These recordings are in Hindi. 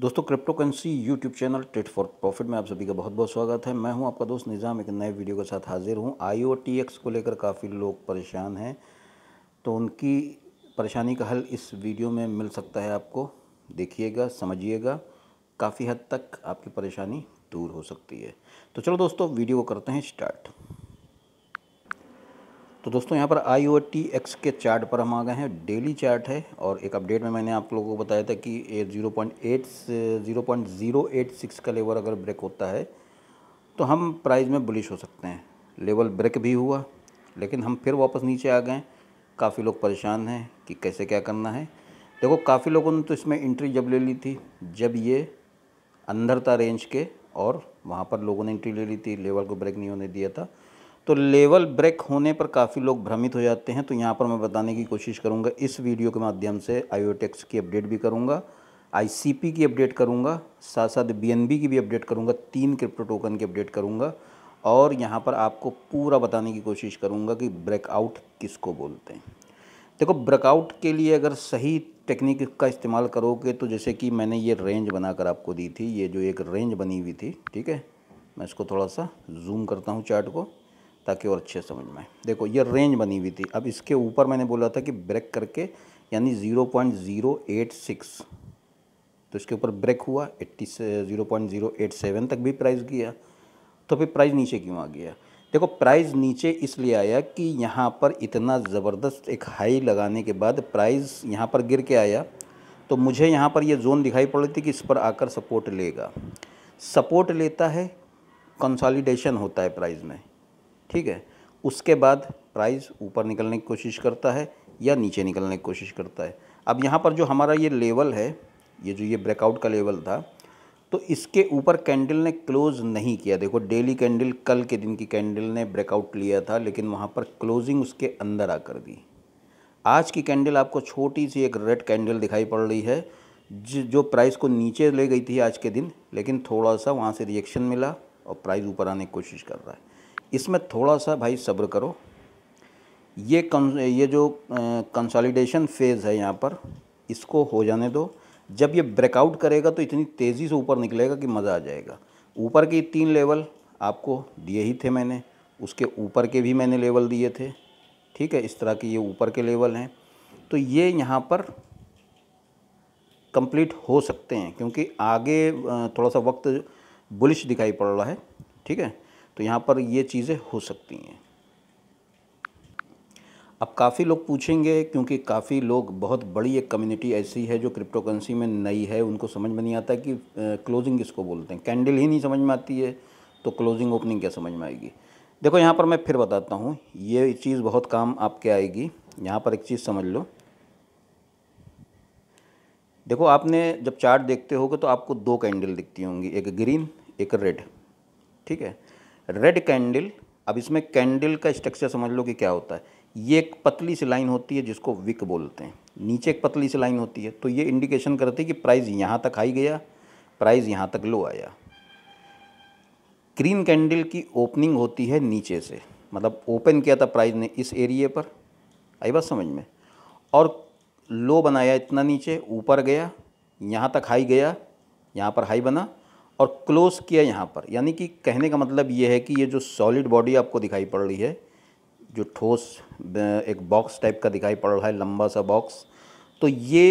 दोस्तों crypto currency YouTube channel trade for profit में आप सभी का बहुत बहुत स्वागत है मैं हूं आपका दोस्त निज़ाम एक नए वीडियो के साथ हाजिर हूं आई ओ टी एक्स को लेकर काफ़ी लोग परेशान हैं तो उनकी परेशानी का हल इस वीडियो में मिल सकता है आपको देखिएगा समझिएगा काफ़ी हद तक आपकी परेशानी दूर हो सकती है तो चलो दोस्तों वीडियो को करते हैं स्टार्ट तो दोस्तों यहाँ पर आई ओ टी एक्स के चार्ट पर हम आ गए हैं डेली चार्ट है और एक अपडेट में मैंने आप लोगों को बताया था कि ये zero point eight zero point zero eight six का लेवल अगर ब्रेक होता है तो हम प्राइस में बुलिश हो सकते हैं लेवल ब्रेक भी हुआ लेकिन हम फिर वापस नीचे आ गए काफ़ी लोग परेशान हैं कि कैसे क्या करना है देखो काफ़ी लोगों ने तो इसमें इंट्री जब ले ली थी जब ये अंदर था रेंज के और वहाँ पर लोगों ने एंट्री ले ली थी लेवल को ब्रेक नहीं होने दिया था तो लेवल ब्रेक होने पर काफ़ी लोग भ्रमित हो जाते हैं तो यहाँ पर मैं बताने की कोशिश करूँगा इस वीडियो के माध्यम से आईओटेक्स की अपडेट भी करूँगा आईसीपी की अपडेट करूँगा साथ साथ बीएनबी की भी अपडेट करूँगा तीन क्रिप्टो टोकन की अपडेट करूँगा और यहाँ पर आपको पूरा बताने की कोशिश करूँगा कि ब्रेकआउट किस बोलते हैं देखो ब्रेकआउट के लिए अगर सही टेक्निक का इस्तेमाल करोगे तो जैसे कि मैंने ये रेंज बनाकर आपको दी थी ये जो एक रेंज बनी हुई थी ठीक है मैं इसको थोड़ा सा जूम करता हूँ चार्ट को ताकि और अच्छे समझ में आए देखो ये रेंज बनी हुई थी अब इसके ऊपर मैंने बोला था कि ब्रेक करके यानी 0.086 तो इसके ऊपर ब्रेक हुआ 80 से 0.087 तक भी प्राइस गया तो फिर प्राइस नीचे क्यों आ गया देखो प्राइस नीचे इसलिए आया कि यहाँ पर इतना ज़बरदस्त एक हाई लगाने के बाद प्राइस यहाँ पर गिर के आया तो मुझे यहाँ पर ये यह जोन दिखाई पड़ रही थी कि इस पर आकर सपोर्ट लेगा सपोर्ट लेता है कंसोलिडेशन होता है प्राइस में ठीक है उसके बाद प्राइस ऊपर निकलने की कोशिश करता है या नीचे निकलने की कोशिश करता है अब यहाँ पर जो हमारा ये लेवल है ये जो ये ब्रेकआउट का लेवल था तो इसके ऊपर कैंडल ने क्लोज़ नहीं किया देखो डेली कैंडल कल के दिन की कैंडल ने ब्रेकआउट लिया था लेकिन वहाँ पर क्लोजिंग उसके अंदर आकर दी आज की कैंडल आपको छोटी सी एक रेड कैंडल दिखाई पड़ रही है जो प्राइस को नीचे ले गई थी आज के दिन लेकिन थोड़ा सा वहाँ से रिएक्शन मिला और प्राइस ऊपर आने की कोशिश कर रहा है इसमें थोड़ा सा भाई सब्र करो ये कं ये जो कंसोलिडेशन फेज़ है यहाँ पर इसको हो जाने दो जब ये ब्रेकआउट करेगा तो इतनी तेज़ी से ऊपर निकलेगा कि मज़ा आ जाएगा ऊपर के तीन लेवल आपको दिए ही थे मैंने उसके ऊपर के भी मैंने लेवल दिए थे ठीक है इस तरह के ये ऊपर के लेवल हैं तो ये यहाँ पर कंप्लीट हो सकते हैं क्योंकि आगे थोड़ा सा वक्त बुलिश दिखाई पड़ रहा है ठीक है तो यहाँ पर ये चीज़ें हो सकती हैं अब काफ़ी लोग पूछेंगे क्योंकि काफ़ी लोग बहुत बड़ी एक कम्युनिटी ऐसी है जो क्रिप्टो करेंसी में नई है उनको समझ में नहीं आता कि क्लोजिंग किसको बोलते हैं कैंडल ही नहीं समझ में आती है तो क्लोजिंग ओपनिंग क्या समझ में आएगी देखो यहाँ पर मैं फिर बताता हूँ ये चीज़ बहुत काम आपके आएगी यहाँ पर एक चीज़ समझ लो देखो आपने जब चार्ट देखते होगे तो आपको दो कैंडल दिखती होंगी एक ग्रीन एक रेड ठीक है रेड कैंडल अब इसमें कैंडल का स्ट्रक्चर समझ लो कि क्या होता है ये एक पतली सी लाइन होती है जिसको विक बोलते हैं नीचे एक पतली सी लाइन होती है तो ये इंडिकेशन करती है कि प्राइस यहाँ तक हाई गया प्राइस यहाँ तक लो आया ग्रीन कैंडल की ओपनिंग होती है नीचे से मतलब ओपन किया था प्राइस ने इस एरिए पर आई बात समझ में और लो बनाया इतना नीचे ऊपर गया यहाँ तक हाई गया यहाँ पर हाई बना और क्लोज किया यहाँ पर यानी कि कहने का मतलब ये है कि ये जो सॉलिड बॉडी आपको दिखाई पड़ रही है जो ठोस एक बॉक्स टाइप का दिखाई पड़ रहा है लंबा सा बॉक्स तो ये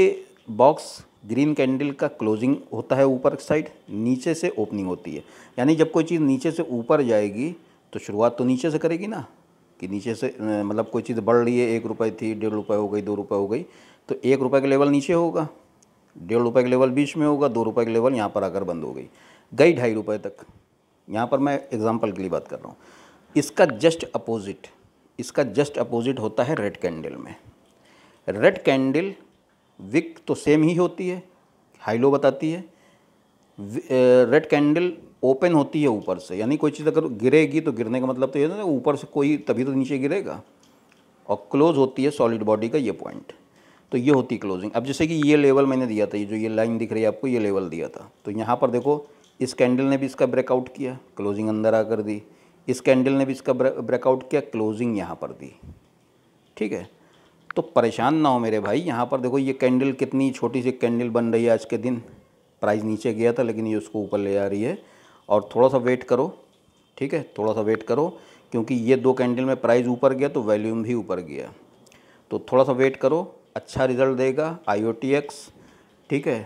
बॉक्स ग्रीन कैंडल का क्लोजिंग होता है ऊपर साइड नीचे से ओपनिंग होती है यानी जब कोई चीज़ नीचे से ऊपर जाएगी तो शुरुआत तो नीचे से करेगी ना कि नीचे से मतलब कोई चीज़ बढ़ रही है एक रुपये थी डेढ़ रुपये हो गई दो रुपये हो गई तो एक रुपये का लेवल नीचे होगा डेढ़ रुपये का लेवल बीच में होगा दो रुपये का लेवल यहाँ पर आकर बंद हो गई गई ढाई रुपये तक यहाँ पर मैं एग्जाम्पल के लिए बात कर रहा हूँ इसका जस्ट अपोजिट इसका जस्ट अपोजिट होता है रेड कैंडल में रेड कैंडल विक तो सेम ही होती है हाई लो बताती है रेड कैंडल ओपन होती है ऊपर से यानी कोई चीज़ अगर गिरेगी तो गिरने का मतलब तो ये ना ऊपर से कोई तभी तो नीचे गिरेगा और क्लोज होती है सॉलिड बॉडी का ये पॉइंट तो ये होती क्लोजिंग अब जैसे कि ये लेवल मैंने दिया था ये जो ये लाइन दिख रही है आपको ये लेवल दिया था तो यहाँ पर देखो इस कैंडल ने भी इसका ब्रेकआउट किया क्लोजिंग अंदर आकर दी इस कैंडल ने भी इसका ब्रेकआउट किया क्लोजिंग यहाँ पर दी ठीक है तो परेशान ना हो मेरे भाई यहाँ पर देखो ये कैंडल कितनी छोटी सी कैंडल बन रही है आज के दिन प्राइस नीचे गया था लेकिन ये उसको ऊपर ले आ रही है और थोड़ा सा वेट करो ठीक है थोड़ा सा वेट करो क्योंकि ये दो कैंडल में प्राइस ऊपर गया तो वॉल्यूम भी ऊपर गया तो थोड़ा सा वेट करो अच्छा रिज़ल्ट देगा आई ठीक है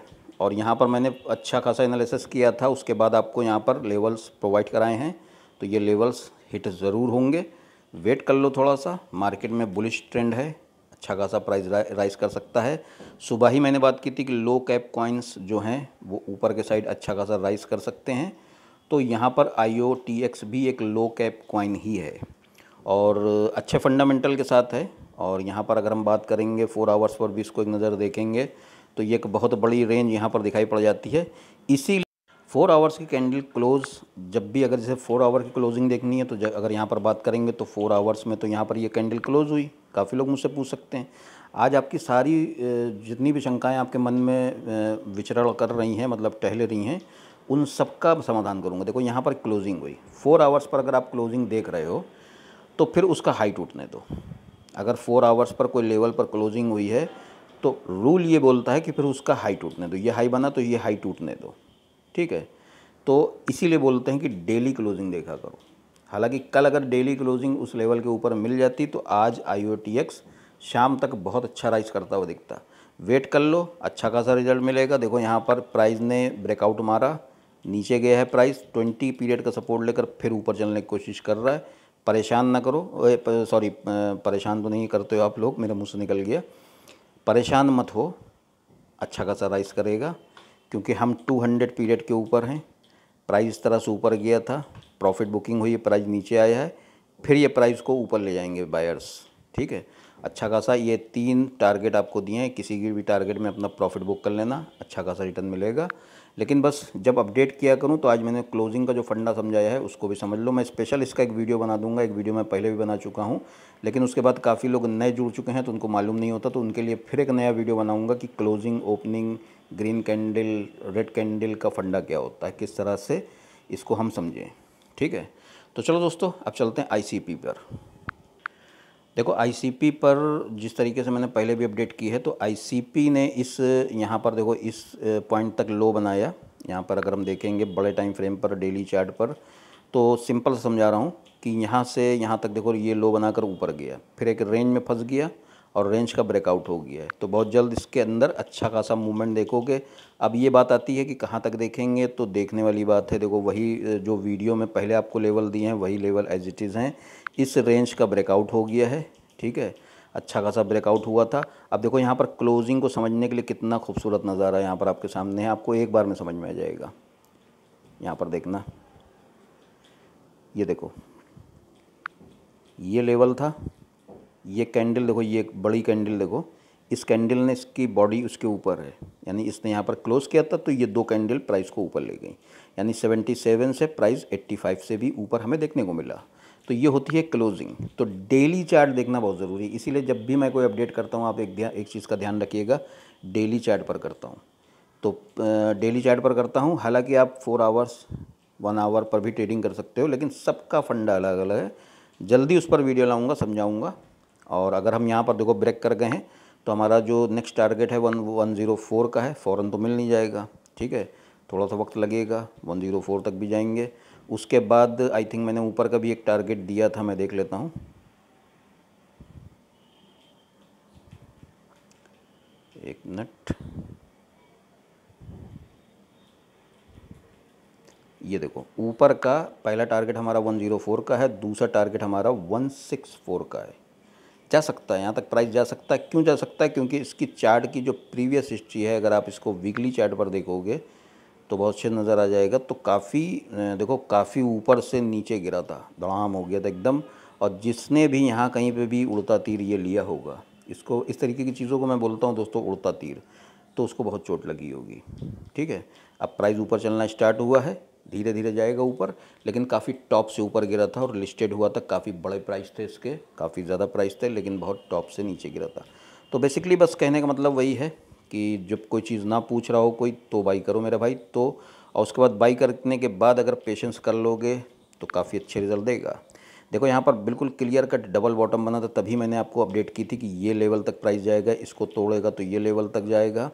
और यहाँ पर मैंने अच्छा खासा एनालिसिस किया था उसके बाद आपको यहाँ पर लेवल्स प्रोवाइड कराए हैं तो ये लेवल्स हिट ज़रूर होंगे वेट कर लो थोड़ा सा मार्केट में बुलिश ट्रेंड है अच्छा खासा प्राइस रा, राइज कर सकता है सुबह ही मैंने बात की थी कि लो कैप कॉइन्स जो हैं वो ऊपर के साइड अच्छा खासा राइज कर सकते हैं तो यहाँ पर आई भी एक लो कैप कॉइन ही है और अच्छे फंडामेंटल के साथ है और यहाँ पर अगर हम बात करेंगे फोर आवर्स पर भी इसको एक नज़र देखेंगे तो ये एक बहुत बड़ी रेंज यहाँ पर दिखाई पड़ जाती है इसी फोर आवर्स की कैंडल क्लोज़ जब भी अगर जैसे फोर आवर की क्लोजिंग देखनी है तो अगर यहाँ पर बात करेंगे तो फोर आवर्स में तो यहाँ पर ये कैंडल क्लोज़ हुई काफ़ी लोग मुझसे पूछ सकते हैं आज आपकी सारी जितनी भी शंकाएं आपके मन में विचरण कर रही हैं मतलब टहले रही हैं उन सब का समाधान करूँगा देखो यहाँ पर क्लोजिंग हुई फोर आवर्स पर अगर आप क्लोजिंग देख रहे हो तो फिर उसका हाई टूटने दो अगर फोर आवर्स पर कोई लेवल पर क्लोजिंग हुई है तो रूल ये बोलता है कि फिर उसका हाई टूटने दो ये हाई बना तो ये हाई टूटने दो ठीक है तो इसीलिए बोलते हैं कि डेली क्लोजिंग देखा करो हालांकि कल अगर डेली क्लोजिंग उस लेवल के ऊपर मिल जाती तो आज आई शाम तक बहुत अच्छा राइज करता हुआ दिखता वेट कर लो अच्छा खासा रिजल्ट मिलेगा देखो यहाँ पर प्राइस ने ब्रेकआउट मारा नीचे गया है प्राइस 20 पीरियड का सपोर्ट लेकर फिर ऊपर चलने की कोशिश कर रहा है परेशान ना करो सॉरी परेशान तो नहीं करते हो आप लोग मेरे मुंह से निकल गया परेशान मत हो अच्छा खासा राइस करेगा क्योंकि हम 200 पीरियड के ऊपर हैं प्राइस इस तरह से ऊपर गया था प्रॉफिट बुकिंग हुई प्राइस नीचे आया है फिर ये प्राइस को ऊपर ले जाएंगे बायर्स ठीक है अच्छा खासा ये तीन टारगेट आपको दिए हैं किसी भी टारगेट में अपना प्रॉफिट बुक कर लेना अच्छा खासा रिटर्न मिलेगा लेकिन बस जब अपडेट किया करूं तो आज मैंने क्लोजिंग का जो फंडा समझाया है उसको भी समझ लो मैं स्पेशल इसका एक वीडियो बना दूंगा एक वीडियो मैं पहले भी बना चुका हूं लेकिन उसके बाद काफ़ी लोग नए जुड़ चुके हैं तो उनको मालूम नहीं होता तो उनके लिए फिर एक नया वीडियो बनाऊँगा कि closing opening green candle red candle का फंडा क्या होता है किस तरह से इसको हम समझें ठीक है तो चलो दोस्तों अब चलते हैं आई पर देखो आईसीपी पर जिस तरीके से मैंने पहले भी अपडेट की है तो आईसीपी ने इस यहाँ पर देखो इस पॉइंट तक लो बनाया यहाँ पर अगर हम देखेंगे बड़े टाइम फ्रेम पर डेली चार्ट पर तो सिंपल समझा रहा हूँ कि यहाँ से यहाँ तक देखो ये लो बनाकर ऊपर गया फिर एक रेंज में फंस गया और रेंज का ब्रेकआउट हो गया है तो बहुत जल्द इसके अंदर अच्छा खासा मूवमेंट देखोगे अब ये बात आती है कि कहाँ तक देखेंगे तो देखने वाली बात है देखो वही जो वीडियो में पहले आपको लेवल दिए हैं वही लेवल एज इट इज़ हैं इस रेंज का ब्रेकआउट हो गया है ठीक है अच्छा खासा ब्रेकआउट हुआ था अब देखो यहाँ पर क्लोजिंग को समझने के लिए कितना खूबसूरत नज़ारा यहाँ पर आपके सामने है आपको एक बार में समझ में आ जाएगा यहाँ पर देखना ये देखो ये लेवल था ये कैंडल देखो ये बड़ी कैंडल देखो इस कैंडल ने इसकी बॉडी उसके ऊपर है यानी इसने यहाँ पर क्लोज़ किया था तो ये दो कैंडल प्राइस को ऊपर ले गई यानी 77 से प्राइस 85 से भी ऊपर हमें देखने को मिला तो ये होती है क्लोजिंग तो डेली चार्ट देखना बहुत ज़रूरी है इसीलिए जब भी मैं कोई अपडेट करता हूँ आप एक एक चीज़ का ध्यान रखिएगा डेली चार्ट पर करता हूँ तो डेली चार्ट पर करता हूँ हालाँकि आप फोर आवर्स वन आवर पर भी ट्रेडिंग कर सकते हो लेकिन सबका फंडा अलग अलग है जल्दी उस पर वीडियो लाऊँगा समझाऊँगा और अगर हम यहाँ पर देखो ब्रेक कर गए हैं तो हमारा जो नेक्स्ट टारगेट है वन वन ज़ीरो फोर का है फ़ौरन तो मिल नहीं जाएगा ठीक है थोड़ा सा वक्त लगेगा वन ज़ीरो फोर तक भी जाएंगे उसके बाद आई थिंक मैंने ऊपर का भी एक टारगेट दिया था मैं देख लेता हूँ एक मिनट ये देखो ऊपर का पहला टारगेट हमारा 104 का है दूसरा टारगेट हमारा 164 का है जा सकता है यहाँ तक प्राइस जा सकता है क्यों जा सकता है क्योंकि इसकी चार्ट की जो प्रीवियस हिस्ट्री है अगर आप इसको वीकली चार्ट पर देखोगे तो बहुत अच्छे नज़र आ जाएगा तो काफ़ी देखो काफ़ी ऊपर से नीचे गिरा था धड़ाम हो गया था एकदम और जिसने भी यहाँ कहीं पे भी उड़ता तीर ये लिया होगा इसको इस तरीके की चीज़ों को मैं बोलता हूँ दोस्तों उड़ता तीर तो उसको बहुत चोट लगी होगी ठीक है अब प्राइस ऊपर चलना स्टार्ट हुआ है धीरे धीरे जाएगा ऊपर लेकिन काफ़ी टॉप से ऊपर गिरा था और लिस्टेड हुआ था काफ़ी बड़े प्राइस थे इसके काफ़ी ज़्यादा प्राइस थे लेकिन बहुत टॉप से नीचे गिरा था तो बेसिकली बस कहने का मतलब वही है कि जब कोई चीज़ ना पूछ रहा हो कोई तो बाई करो मेरा भाई तो और उसके बाद बाई करने के बाद अगर पेशेंस कर लोगे तो काफ़ी अच्छे रिजल्ट देगा देखो यहाँ पर बिल्कुल क्लियर कट डबल बॉटम बना था तभी मैंने आपको अपडेट की थी कि ये लेवल तक प्राइस जाएगा इसको तोड़ेगा तो ये लेवल तक जाएगा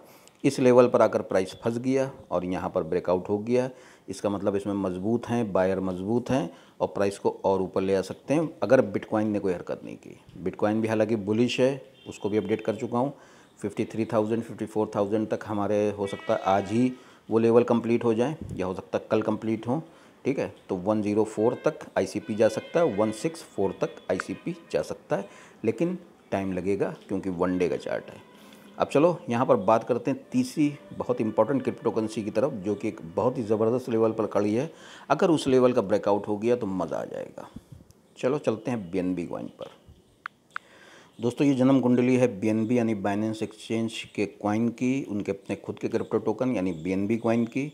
इस लेवल पर आकर प्राइस फंस गया और यहाँ पर ब्रेकआउट हो गया इसका मतलब इसमें मजबूत हैं बायर मजबूत हैं और प्राइस को और ऊपर ले आ सकते हैं अगर बिटकॉइन ने कोई हरकत नहीं की बिटकॉइन भी हालांकि बुलिश है उसको भी अपडेट कर चुका हूँ 53,000, 54,000 तक हमारे हो सकता है आज ही वो लेवल कंप्लीट हो जाए या हो सकता है कल कंप्लीट हो ठीक है तो 104 तक पी जा सकता है फोर तक पी जा सकता है लेकिन टाइम लगेगा क्योंकि वन डे का चार्ट है अब चलो यहाँ पर बात करते हैं तीसरी बहुत इंपॉर्टेंट क्रिप्टोकरेंसी की तरफ जो कि एक बहुत ही ज़बरदस्त लेवल पर खड़ी है अगर उस लेवल का ब्रेकआउट हो गया तो मज़ा आ जाएगा चलो चलते हैं बी एन बी कॉइन पर दोस्तों ये जन्म कुंडली है बी एन बी यानी बाइनेंस एक्सचेंज के कॉइन की उनके अपने खुद के क्रिप्टो टोकन यानी बी एन बी कॉइन की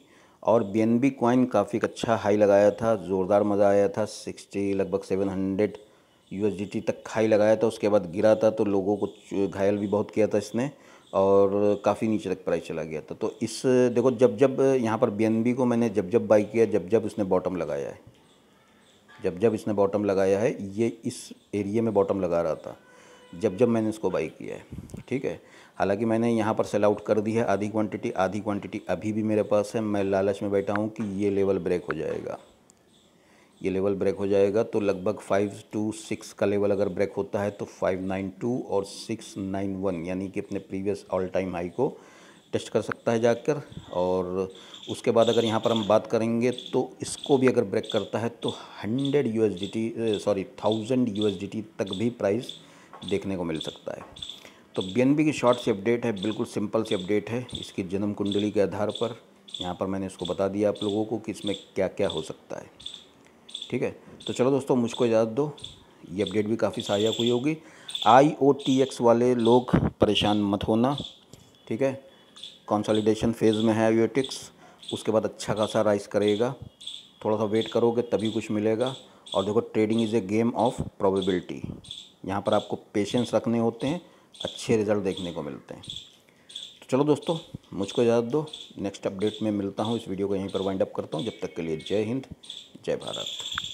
और बी एन बी कॉइन काफ़ी एक अच्छा हाई लगाया था ज़ोरदार मज़ा आया था सिक्सटी लगभग seven hundred U S T तक हाई लगाया था उसके बाद गिरा था तो लोगों को घायल भी बहुत किया था इसने और काफ़ी नीचे तक प्राइस चला गया था तो इस देखो जब जब यहाँ पर बी को मैंने जब जब बाई किया जब जब इसने बॉटम लगाया है जब जब इसने बॉटम लगाया है ये इस एरिए में बॉटम लगा रहा था जब जब मैंने इसको बाई किया है ठीक है हालांकि मैंने यहाँ पर सेल आउट कर दी है आधी क्वांटिटी आधी क्वांटिटी अभी भी मेरे पास है मैं लालच में बैठा हूँ कि ये लेवल ब्रेक हो जाएगा ये लेवल ब्रेक हो जाएगा तो लगभग फाइव टू सिक्स का लेवल अगर ब्रेक होता है तो फाइव नाइन टू और सिक्स नाइन वन यानी कि अपने प्रीवियस ऑल टाइम हाई को टेस्ट कर सकता है जाकर और उसके बाद अगर यहाँ पर हम बात करेंगे तो इसको भी अगर ब्रेक करता है तो hundred U sorry thousand U तक भी प्राइस देखने को मिल सकता है तो बी की शॉर्ट सी अपडेट है बिल्कुल सिंपल सी अपडेट है इसकी जन्म कुंडली के आधार पर यहाँ पर मैंने इसको बता दिया आप लोगों को कि इसमें क्या क्या हो सकता है ठीक है तो चलो दोस्तों मुझको इजाज़त दो ये अपडेट भी काफ़ी सहायक हुई होगी आई ओ टी एक्स वाले लोग परेशान मत होना ठीक है कंसोलिडेशन फेज़ में है आयोटिक्स उसके बाद अच्छा खासा राइस करेगा थोड़ा सा वेट करोगे तभी कुछ मिलेगा और देखो trading is a game of probability यहाँ पर आपको पेशेंस रखने होते हैं अच्छे रिज़ल्ट देखने को मिलते हैं तो चलो दोस्तों मुझको इजाज़त दो नेक्स्ट अपडेट में मिलता हूँ इस वीडियो को यहीं पर वाइंड अप करता हूँ जब तक के लिए जय हिंद जय भारत